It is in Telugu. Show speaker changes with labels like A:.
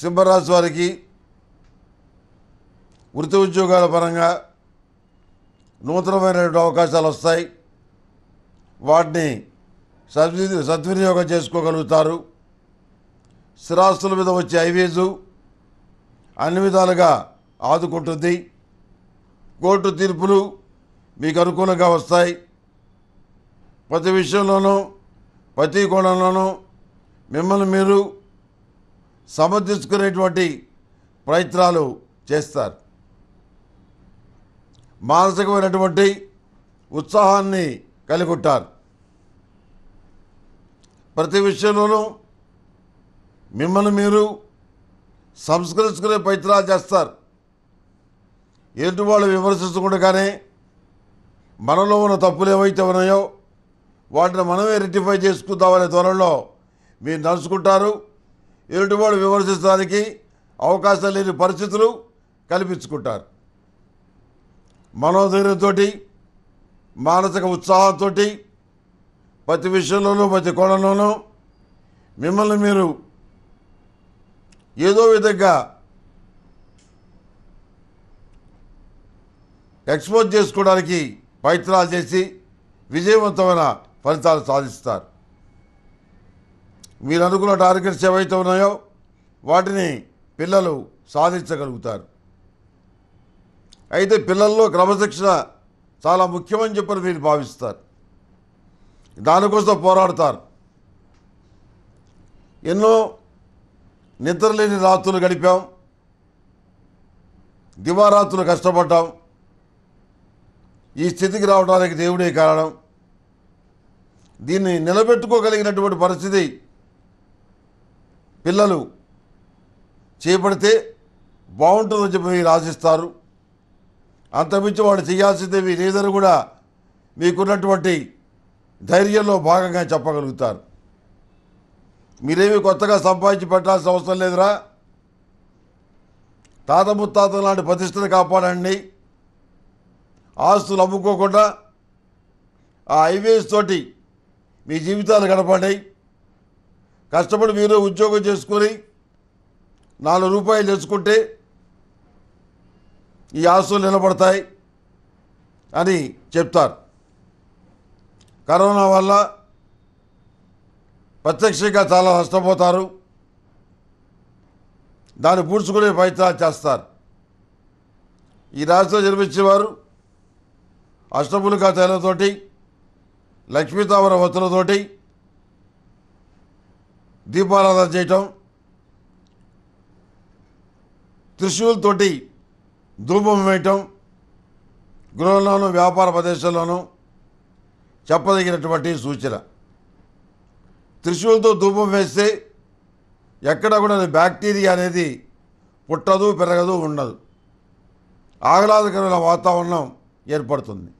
A: సింహరాజు వారికి వృత్తి ఉద్యోగాల పరంగా నూతనమైనటువంటి అవకాశాలు వస్తాయి వాటిని సద్వి సద్వినియోగం చేసుకోగలుగుతారు స్థిరాస్తుల మీద వచ్చే హైవేజు అన్ని విధాలుగా ఆదుకుంటుంది కోర్టు తీర్పులు మీకు అనుకూలంగా వస్తాయి ప్రతి విషయంలోనూ ప్రతి కోణంలోనూ మిమ్మల్ని మీరు సమర్థించుకునేటువంటి ప్రయత్నాలు చేస్తారు మానసికమైనటువంటి ఉత్సాహాన్ని కలిగొట్టారు ప్రతి విషయంలోనూ మిమ్మల్ని మీరు సంస్కరించుకునే ప్రయత్నాలు చేస్తారు ఎదుటి వాళ్ళు విమర్శించకుండానే మనలో ఉన్న తప్పులు ఏవైతే ఉన్నాయో వాటిని మనమే రెక్టిఫై చేసుకుందామనే త్వరలో మీరు నడుచుకుంటారు ఇరుటివాడు విమర్శించడానికి అవకాశం లేని పరిస్థితులు కల్పించుకుంటారు మనోధైర్యంతో మానసిక ఉత్సాహంతో ప్రతి విషయంలోనూ ప్రతి కోణంలోనూ మిమ్మల్ని మీరు ఏదో విధంగా ఎక్స్పోజ్ చేసుకోవడానికి ప్రయత్నాలు చేసి విజయవంతమైన ఫలితాలు సాధిస్తారు మీరు అనుకున్న టార్గెట్స్ ఏవైతే ఉన్నాయో వాటిని పిల్లలు సాధించగలుగుతారు అయితే పిల్లల్లో క్రమశిక్షణ చాలా ముఖ్యమని చెప్పని మీరు భావిస్తారు దానికోసం పోరాడతారు ఎన్నో నిద్రలేని రాత్రులు గడిపాం దివారాత్రులు కష్టపడ్డాం ఈ స్థితికి రావడానికి దేవుడే కారణం దీన్ని నిలబెట్టుకోగలిగినటువంటి పరిస్థితి పిల్లలు చేపడితే బాగుంటుందని చెప్పి మీరు ఆశిస్తారు అంతమించి వాడు చేయాల్సిందే లేదని కూడా మీకున్నటువంటి ధైర్యంలో భాగంగా చెప్పగలుగుతారు మీరేమి కొత్తగా సంపాదించి పెట్టాల్సిన అవసరం లేదురా తాత ముత్తాత లాంటి ప్రతిష్టను కాపాడండి ఆస్తులు అమ్ముకోకుండా ఆ హైవేస్ తోటి మీ జీవితాలు గడపండి కష్టపడి మీరు ఉద్యోగం చేసుకొని నాలుగు రూపాయలు తెచ్చుకుంటే ఈ ఆస్తులు నిలబడతాయి అని చెప్తారు కరోనా వల్ల ప్రత్యక్షంగా చాలా నష్టపోతారు దాన్ని పూడ్చుకునే ప్రయత్నాలు చేస్తారు ఈ రాష్ట్రం వారు అష్టములుగా తేలతోటి లక్ష్మీతావర వత్తులతోటి దీపారాధన చేయటం త్రిశూలతోటి ధూపం వేయటం గృహంలోనూ వ్యాపార ప్రదేశంలోనూ చెప్పదగినటువంటి సూచన త్రిశూలతో ధూపం వేస్తే ఎక్కడ కూడా బ్యాక్టీరియా అనేది పుట్టదు పెరగదు ఉండదు ఆహ్లాదకరమైన వాతావరణం ఏర్పడుతుంది